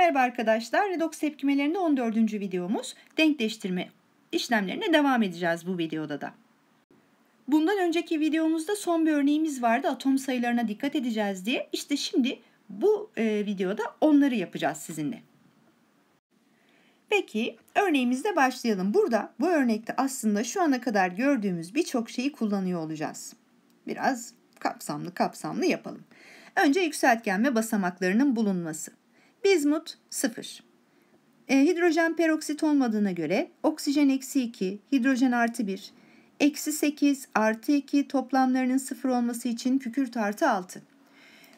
Merhaba arkadaşlar, redoks tepkimelerinde 14. videomuz denkleştirme işlemlerine devam edeceğiz bu videoda da. Bundan önceki videomuzda son bir örneğimiz vardı atom sayılarına dikkat edeceğiz diye. İşte şimdi bu e, videoda onları yapacağız sizinle. Peki örneğimizle başlayalım. Burada bu örnekte aslında şu ana kadar gördüğümüz birçok şeyi kullanıyor olacağız. Biraz kapsamlı kapsamlı yapalım. Önce yükseltgen ve basamaklarının bulunması. Bizmut 0. E, hidrojen peroksit olmadığına göre oksijen eksi 2, hidrojen artı 1, eksi 8 artı 2 toplamlarının 0 olması için kükürt artı 6.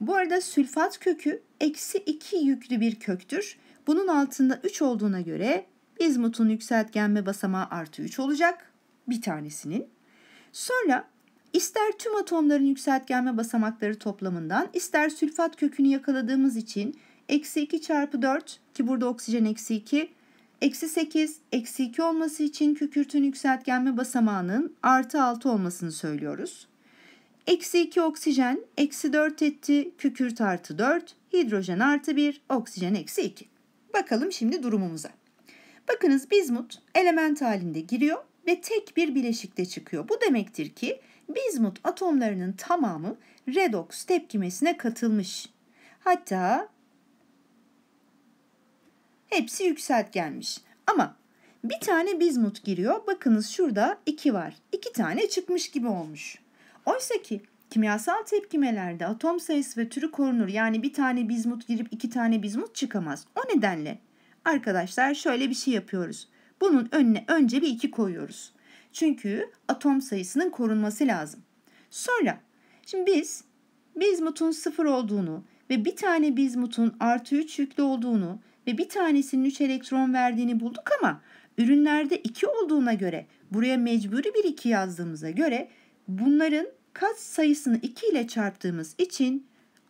Bu arada sülfat kökü eksi 2 yüklü bir köktür. Bunun altında 3 olduğuna göre bizmutun yükseltgenme basamağı artı 3 olacak bir tanesinin. Sonra ister tüm atomların yükseltgenme basamakları toplamından ister sülfat kökünü yakaladığımız için Eksi 2 çarpı 4 ki burada oksijen eksi 2. Eksi 8, eksi 2 olması için kükürtün yükseltgenme basamağının artı 6 olmasını söylüyoruz. Eksi 2 oksijen, eksi 4 etti, kükürt artı 4, hidrojen artı 1, oksijen eksi 2. Bakalım şimdi durumumuza. Bakınız bizmut element halinde giriyor ve tek bir bileşikte çıkıyor. Bu demektir ki bizmut atomlarının tamamı redoks tepkimesine katılmış. Hatta Hepsi yükseltgenmiş. Ama bir tane bizmut giriyor. Bakınız şurada iki var. İki tane çıkmış gibi olmuş. Oysa ki kimyasal tepkimelerde atom sayısı ve türü korunur. Yani bir tane bizmut girip iki tane bizmut çıkamaz. O nedenle arkadaşlar şöyle bir şey yapıyoruz. Bunun önüne önce bir iki koyuyoruz. Çünkü atom sayısının korunması lazım. Sonra şimdi biz bizmutun sıfır olduğunu ve bir tane bizmutun artı 3 yüklü olduğunu ve bir tanesinin 3 elektron verdiğini bulduk ama ürünlerde 2 olduğuna göre buraya mecburi bir 2 yazdığımıza göre bunların kat sayısını 2 ile çarptığımız için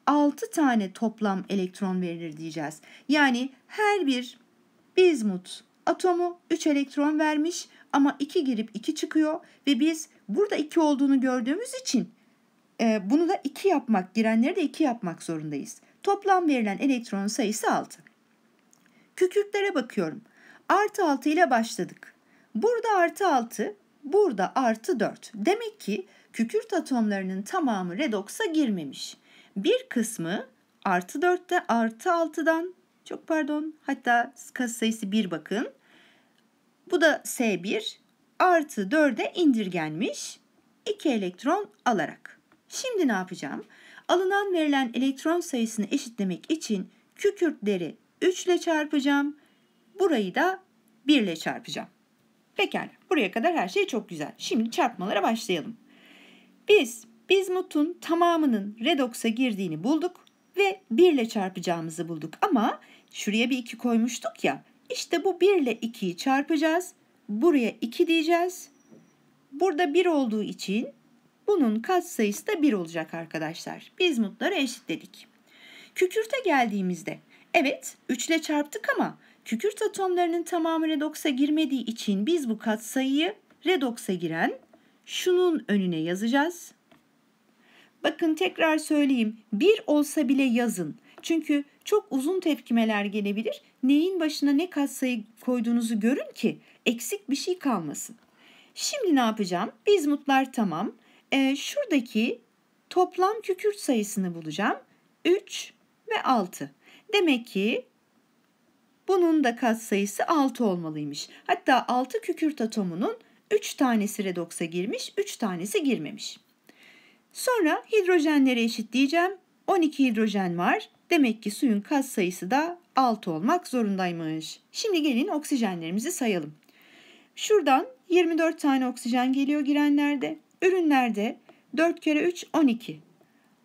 6 tane toplam elektron verilir diyeceğiz. Yani her bir bizmut atomu 3 elektron vermiş ama 2 girip 2 çıkıyor ve biz burada 2 olduğunu gördüğümüz için e, bunu da 2 yapmak, girenleri de 2 yapmak zorundayız. Toplam verilen elektron sayısı 6. Kükürtlere bakıyorum. Artı 6 ile başladık. Burada artı 6, burada artı 4. Demek ki kükürt atomlarının tamamı redoksa girmemiş. Bir kısmı artı 4'te artı 6'dan çok pardon hatta kas sayısı 1 bakın. Bu da S1 artı 4'e indirgenmiş 2 elektron alarak. Şimdi ne yapacağım? Alınan verilen elektron sayısını eşitlemek için kükürtleri 3 ile çarpacağım. Burayı da 1 ile çarpacağım. Pekala buraya kadar her şey çok güzel. Şimdi çarpmalara başlayalım. Biz bizmutun tamamının redoksa girdiğini bulduk ve 1 ile çarpacağımızı bulduk. Ama şuraya bir 2 koymuştuk ya. İşte bu 1 ile 2'yi çarpacağız. Buraya 2 diyeceğiz. Burada 1 olduğu için bunun katsayısı da 1 olacak arkadaşlar. Biz mutları eşitledik. Kükürte geldiğimizde Evet 3 ile çarptık ama kükürt atomlarının tamamı redoksa girmediği için biz bu katsayıyı redoksa giren şunun önüne yazacağız. Bakın tekrar söyleyeyim. Bir olsa bile yazın. Çünkü çok uzun tepkimeler gelebilir. Neyin başına ne katsayı koyduğunuzu görün ki eksik bir şey kalmasın. Şimdi ne yapacağım? Bizmutlar tamam. Ee, şuradaki toplam kükürt sayısını bulacağım. 3 ve 6. Demek ki bunun da kat sayısı 6 olmalıymış. Hatta 6 kükürt atomunun 3 tanesi redoksa girmiş, 3 tanesi girmemiş. Sonra hidrojenleri eşitleyeceğim. 12 hidrojen var. Demek ki suyun kat sayısı da 6 olmak zorundaymış. Şimdi gelin oksijenlerimizi sayalım. Şuradan 24 tane oksijen geliyor girenlerde. Ürünlerde 4 kere 3 12.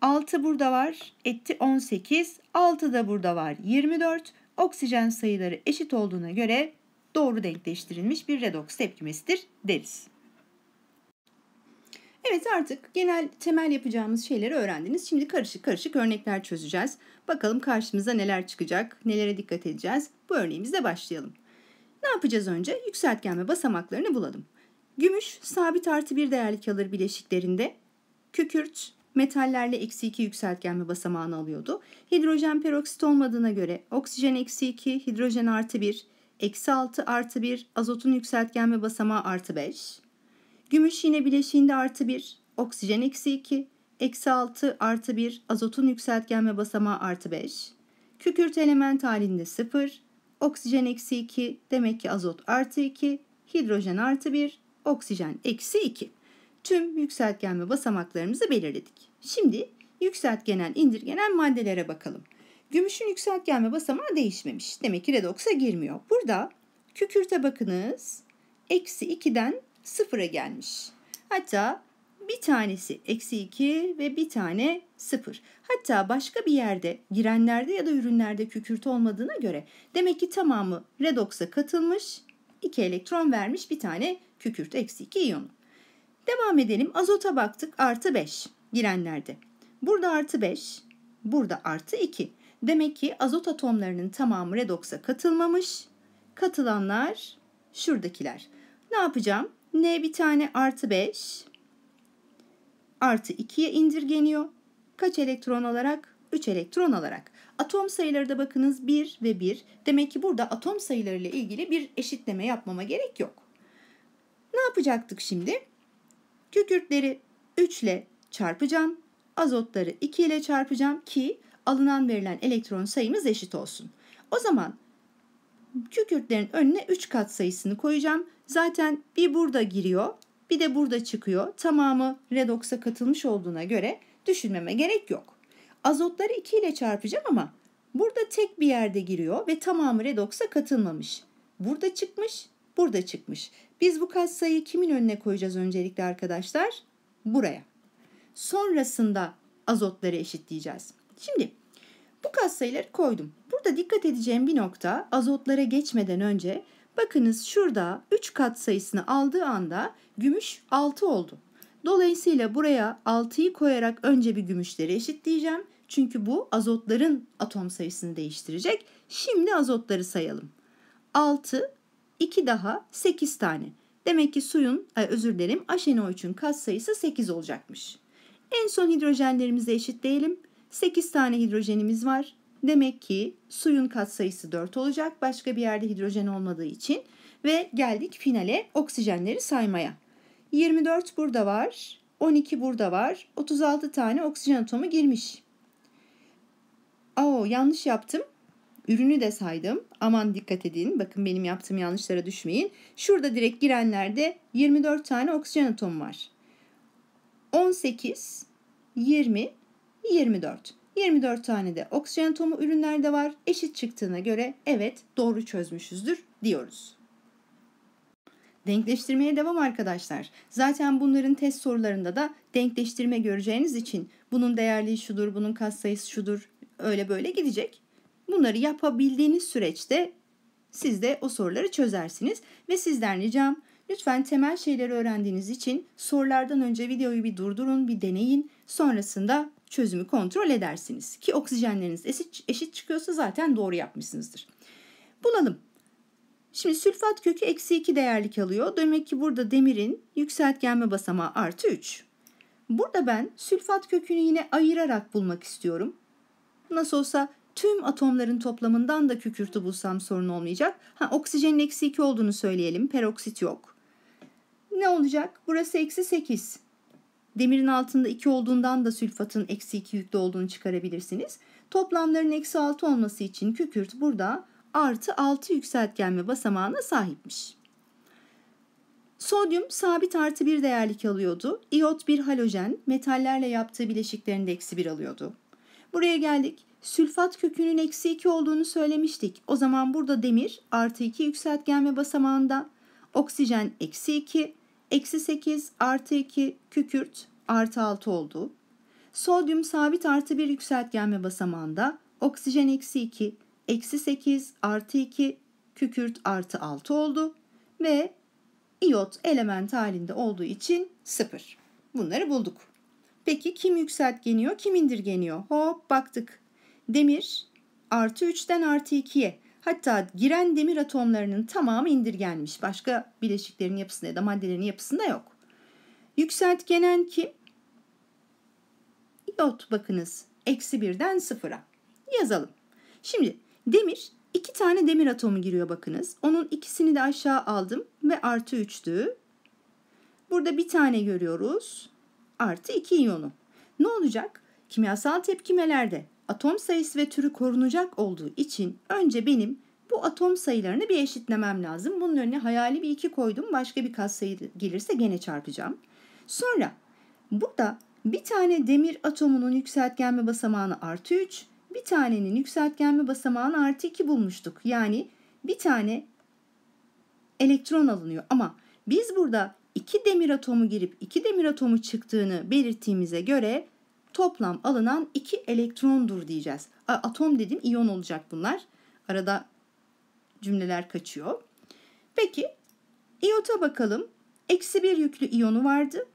6 burada var. Etti 18. 6 da burada var. 24. Oksijen sayıları eşit olduğuna göre doğru denkleştirilmiş bir redoks tepkimesidir deriz. Evet artık genel temel yapacağımız şeyleri öğrendiniz. Şimdi karışık karışık örnekler çözeceğiz. Bakalım karşımıza neler çıkacak, nelere dikkat edeceğiz. Bu örneğimizle başlayalım. Ne yapacağız önce? Yükseltgen ve basamaklarını bulalım. Gümüş sabit artı bir değerlik alır bileşiklerinde. Kükürt metallerle eksi 2 yükseltgenme basamağını alıyordu. Hidrojen peroksit olmadığına göre oksijen eksi 2, hidrojen artı 1, eksi 6 artı 1, azotun yükseltgenme basamağı artı 5. Gümüş yine bileşiğinde artı 1, oksijen eksi 2, eksi 6 artı 1, azotun yükseltgenme basamağı artı 5. Kükürt element halinde 0, oksijen eksi 2 demek ki azot artı 2, hidrojen artı 1, oksijen eksi 2 tüm yükseltgen ve basamaklarımızı belirledik. Şimdi yükseltgenel indirgenen maddelere bakalım. Gümüşün yükseltgen ve basamağı değişmemiş. Demek ki redoksa girmiyor. Burada kükürte bakınız. Eksi 2'den 0'a gelmiş. Hatta bir tanesi eksi 2 ve bir tane 0. Hatta başka bir yerde girenlerde ya da ürünlerde kükürt olmadığına göre demek ki tamamı redoksa katılmış. 2 elektron vermiş bir tane kükürt eksi 2 iyonu. Devam edelim. Azota baktık. Artı 5 girenlerde. Burada artı 5. Burada artı 2. Demek ki azot atomlarının tamamı redoksa katılmamış. Katılanlar şuradakiler. Ne yapacağım? N bir tane artı 5 artı 2'ye indirgeniyor. Kaç elektron olarak? 3 elektron olarak. Atom sayıları da bakınız 1 ve 1. Demek ki burada atom sayılarıyla ilgili bir eşitleme yapmama gerek yok. Ne yapacaktık şimdi? Kükürtleri 3 ile çarpacağım. Azotları 2 ile çarpacağım ki alınan verilen elektron sayımız eşit olsun. O zaman kükürtlerin önüne 3 kat sayısını koyacağım. Zaten bir burada giriyor bir de burada çıkıyor. Tamamı redoksa katılmış olduğuna göre düşünmeme gerek yok. Azotları 2 ile çarpacağım ama burada tek bir yerde giriyor ve tamamı redoksa katılmamış. Burada çıkmış, burada çıkmış. Biz bu katsayıyı kimin önüne koyacağız öncelikle arkadaşlar? Buraya. Sonrasında azotları eşitleyeceğiz. Şimdi bu katsayıları koydum. Burada dikkat edeceğim bir nokta azotlara geçmeden önce bakınız şurada 3 sayısını aldığı anda gümüş 6 oldu. Dolayısıyla buraya 6'yı koyarak önce bir gümüşleri eşitleyeceğim. Çünkü bu azotların atom sayısını değiştirecek. Şimdi azotları sayalım. 6 2 daha 8 tane. Demek ki suyun, e, özür dilerim, aşenoid'ün katsayısı 8 olacakmış. En son hidrojenlerimizi eşitleyelim. 8 tane hidrojenimiz var. Demek ki suyun katsayısı 4 olacak. Başka bir yerde hidrojen olmadığı için. Ve geldik finale oksijenleri saymaya. 24 burada var. 12 burada var. 36 tane oksijen atomu girmiş. Oo yanlış yaptım. Ürünü de saydım. Aman dikkat edin. Bakın benim yaptığım yanlışlara düşmeyin. Şurada direkt girenlerde 24 tane oksijen atomu var. 18, 20, 24. 24 tane de oksijen atomu ürünlerde var. Eşit çıktığına göre evet doğru çözmüşüzdür diyoruz. Denkleştirmeye devam arkadaşlar. Zaten bunların test sorularında da denkleştirme göreceğiniz için bunun değerliği şudur, bunun katsayısı şudur öyle böyle gidecek. Bunları yapabildiğiniz süreçte siz de o soruları çözersiniz ve sizden ricam lütfen temel şeyleri öğrendiğiniz için sorulardan önce videoyu bir durdurun, bir deneyin. Sonrasında çözümü kontrol edersiniz ki oksijenleriniz eşit, eşit çıkıyorsa zaten doğru yapmışsınızdır. Bulalım. Şimdi sülfat kökü eksi 2 değerlik alıyor. Demek ki burada demirin yükseltgenme basamağı artı 3. Burada ben sülfat kökünü yine ayırarak bulmak istiyorum. Nasıl olsa tüm atomların toplamından da kükürtü bulsam sorun olmayacak. Ha, oksijenin eksi 2 olduğunu söyleyelim. Peroksit yok. Ne olacak? Burası eksi 8. Demirin altında 2 olduğundan da sülfatın eksi 2 yüklü olduğunu çıkarabilirsiniz. Toplamların eksi 6 olması için kükürt burada artı 6 yükseltgenme basamağına sahipmiş. Sodyum sabit artı 1 değerlik alıyordu. İyot bir halojen metallerle yaptığı bileşiklerinde eksi 1 alıyordu. Buraya geldik. Sülfat kökünün eksi 2 olduğunu söylemiştik. O zaman burada demir artı 2 yükseltgenme basamağında. Oksijen eksi 2, eksi 8 artı 2 kükürt artı 6 oldu. Sodyum sabit artı 1 yükseltgenme basamağında. Oksijen eksi 2, eksi 8 artı 2 kükürt artı 6 oldu. Ve iot element halinde olduğu için 0. Bunları bulduk. Peki kim yükseltgeniyor, kim indirgeniyor? Hop baktık demir artı 3'ten artı 2'ye hatta giren demir atomlarının tamamı indirgenmiş. Başka bileşiklerin yapısında ya da maddelerin yapısında yok. Yükseltgenen kim? İyot bakınız. Eksi 1'den sıfıra. Yazalım. Şimdi demir iki tane demir atomu giriyor bakınız. Onun ikisini de aşağı aldım ve artı 3'tü. Burada bir tane görüyoruz. Artı 2 iyonu. Ne olacak? Kimyasal tepkimelerde atom sayısı ve türü korunacak olduğu için önce benim bu atom sayılarını bir eşitlemem lazım. Bunun önüne hayali bir iki koydum. Başka bir sayı gelirse gene çarpacağım. Sonra burada bir tane demir atomunun yükseltgenme basamağını artı 3, bir tanenin yükseltgenme basamağını artı 2 bulmuştuk. Yani bir tane elektron alınıyor. Ama biz burada iki demir atomu girip iki demir atomu çıktığını belirttiğimize göre toplam alınan 2 elektrondur diyeceğiz. Atom dedim iyon olacak bunlar. Arada cümleler kaçıyor. Peki iyota bakalım. Eksi bir yüklü iyonu vardı.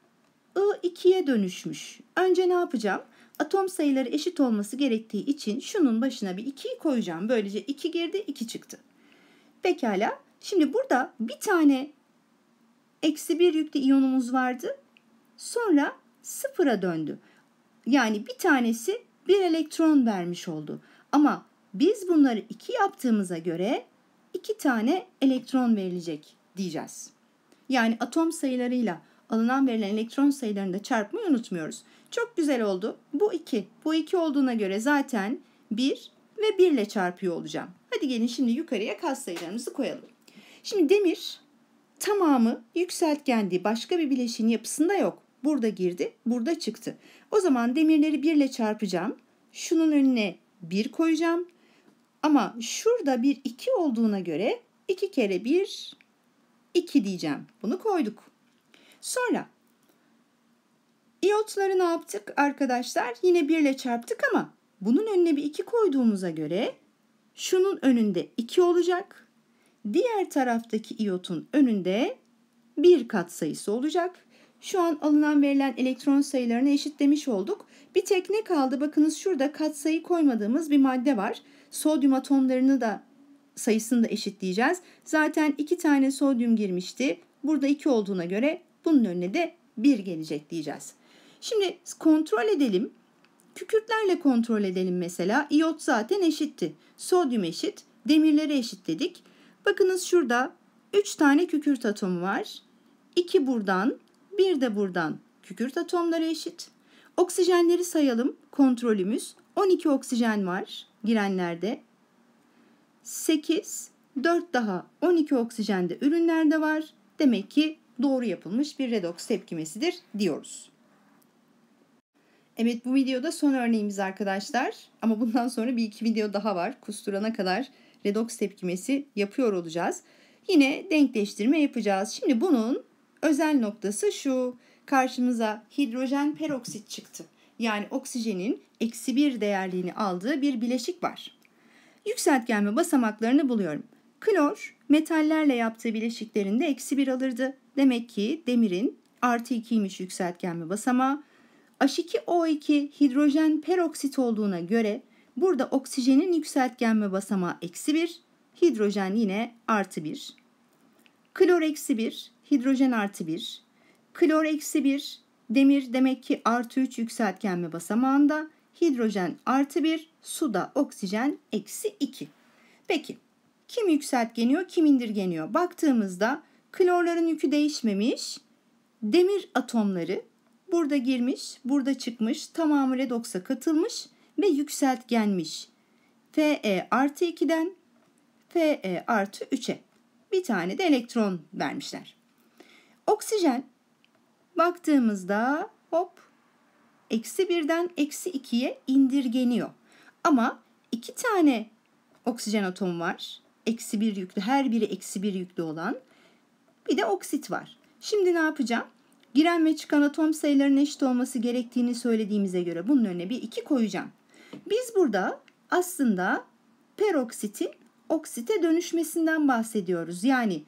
I2'ye dönüşmüş. Önce ne yapacağım? Atom sayıları eşit olması gerektiği için şunun başına bir 2'yi koyacağım. Böylece 2 girdi 2 çıktı. Pekala. Şimdi burada bir tane eksi bir yüklü iyonumuz vardı. Sonra sıfıra döndü. Yani bir tanesi bir elektron vermiş oldu. Ama biz bunları iki yaptığımıza göre iki tane elektron verilecek diyeceğiz. Yani atom sayılarıyla alınan verilen elektron sayılarını da çarpmayı unutmuyoruz. Çok güzel oldu. Bu iki, Bu iki olduğuna göre zaten bir ve 1 ile çarpıyor olacağım. Hadi gelin şimdi yukarıya kas sayılarımızı koyalım. Şimdi demir tamamı yükseltgendi. Başka bir bileşin yapısında yok. Burada girdi, burada çıktı. O zaman demirleri birle çarpacağım. Şunun önüne bir koyacağım. Ama şurada bir iki olduğuna göre iki kere bir iki diyeceğim. Bunu koyduk. Sonra iyotları ne yaptık arkadaşlar? Yine birle çarptık ama bunun önüne bir iki koyduğumuza göre şunun önünde iki olacak. Diğer taraftaki iotun önünde bir kat sayısı olacak. Şu an alınan verilen elektron sayılarını eşitlemiş olduk. Bir tek ne kaldı? Bakınız şurada katsayı koymadığımız bir madde var. Sodyum atomlarını da sayısını da eşitleyeceğiz. Zaten iki tane sodyum girmişti. Burada iki olduğuna göre bunun önüne de bir gelecek diyeceğiz. Şimdi kontrol edelim. Kükürtlerle kontrol edelim mesela. İyot zaten eşitti. Sodyum eşit. Demirleri eşitledik. Bakınız şurada 3 tane kükürt atomu var. 2 buradan, bir de buradan kükürt atomları eşit. Oksijenleri sayalım. Kontrolümüz 12 oksijen var girenlerde. 8, 4 daha 12 oksijende ürünlerde var. Demek ki doğru yapılmış bir redoks tepkimesidir diyoruz. Evet bu videoda son örneğimiz arkadaşlar. Ama bundan sonra bir iki video daha var. Kusturana kadar redoks tepkimesi yapıyor olacağız. Yine denkleştirme yapacağız. Şimdi bunun Özel noktası şu. Karşımıza hidrojen peroksit çıktı. Yani oksijenin eksi bir değerliğini aldığı bir bileşik var. Yükseltgen ve basamaklarını buluyorum. Klor metallerle yaptığı bileşiklerinde eksi bir alırdı. Demek ki demirin artı 2'ymiş yükseltgen ve basamağı. H2O2 hidrojen peroksit olduğuna göre burada oksijenin yükseltgenme basamağı eksi bir, hidrojen yine artı bir, Klor eksi bir hidrojen artı 1, klor eksi 1, demir demek ki artı 3 yükseltgenme basamağında, hidrojen artı 1, suda oksijen eksi 2. Peki kim yükseltgeniyor kim indirgeniyor? Baktığımızda klorların yükü değişmemiş, demir atomları burada girmiş, burada çıkmış, tamamı redoksa katılmış ve yükseltgenmiş. Fe artı 2'den Fe artı 3'e bir tane de elektron vermişler. Oksijen baktığımızda hop eksi birden eksi ikiye indirgeniyor. Ama iki tane oksijen atom var. Eksi bir yüklü her biri eksi bir yüklü olan. Bir de oksit var. Şimdi ne yapacağım? Giren ve çıkan atom sayılarının eşit olması gerektiğini söylediğimize göre bunun önüne bir iki koyacağım. Biz burada aslında peroksitin oksite dönüşmesinden bahsediyoruz. Yani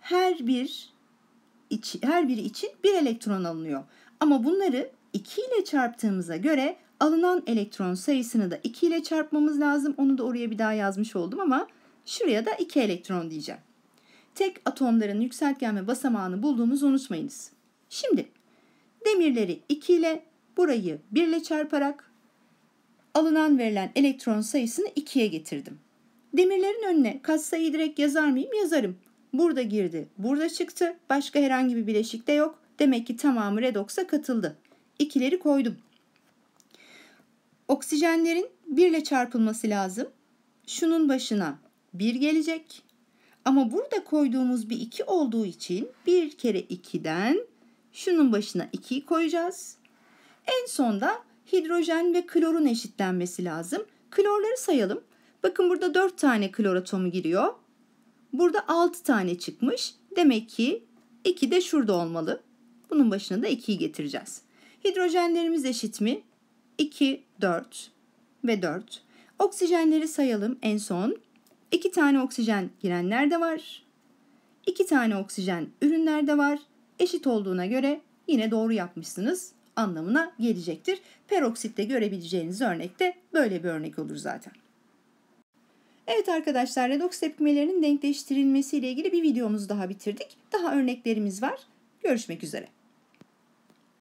her bir iç, her biri için bir elektron alınıyor. Ama bunları 2 ile çarptığımıza göre alınan elektron sayısını da 2 ile çarpmamız lazım. Onu da oraya bir daha yazmış oldum ama şuraya da 2 elektron diyeceğim. Tek atomların yükseltgen ve basamağını bulduğumuzu unutmayınız. Şimdi demirleri 2 ile burayı 1 ile çarparak alınan verilen elektron sayısını 2'ye getirdim. Demirlerin önüne katsayı direkt yazar mıyım? Yazarım. Burada girdi, burada çıktı. Başka herhangi bir bileşik de yok. Demek ki tamamı redoksa katıldı. İkileri koydum. Oksijenlerin 1 ile çarpılması lazım. Şunun başına 1 gelecek. Ama burada koyduğumuz bir 2 olduğu için 1 kere 2'den şunun başına 2'yi koyacağız. En sonda hidrojen ve klorun eşitlenmesi lazım. Klorları sayalım. Bakın burada 4 tane klor atomu giriyor. Burada 6 tane çıkmış. Demek ki 2 de şurada olmalı. Bunun başına da 2'yi getireceğiz. Hidrojenlerimiz eşit mi? 2, 4 ve 4. Oksijenleri sayalım en son. 2 tane oksijen girenler de var. 2 tane oksijen ürünler de var. Eşit olduğuna göre yine doğru yapmışsınız anlamına gelecektir. Peroksitte görebileceğiniz örnekte böyle bir örnek olur zaten. Evet arkadaşlar redoks tepkimelerinin denkleştirilmesi ile ilgili bir videomuzu daha bitirdik. Daha örneklerimiz var. Görüşmek üzere.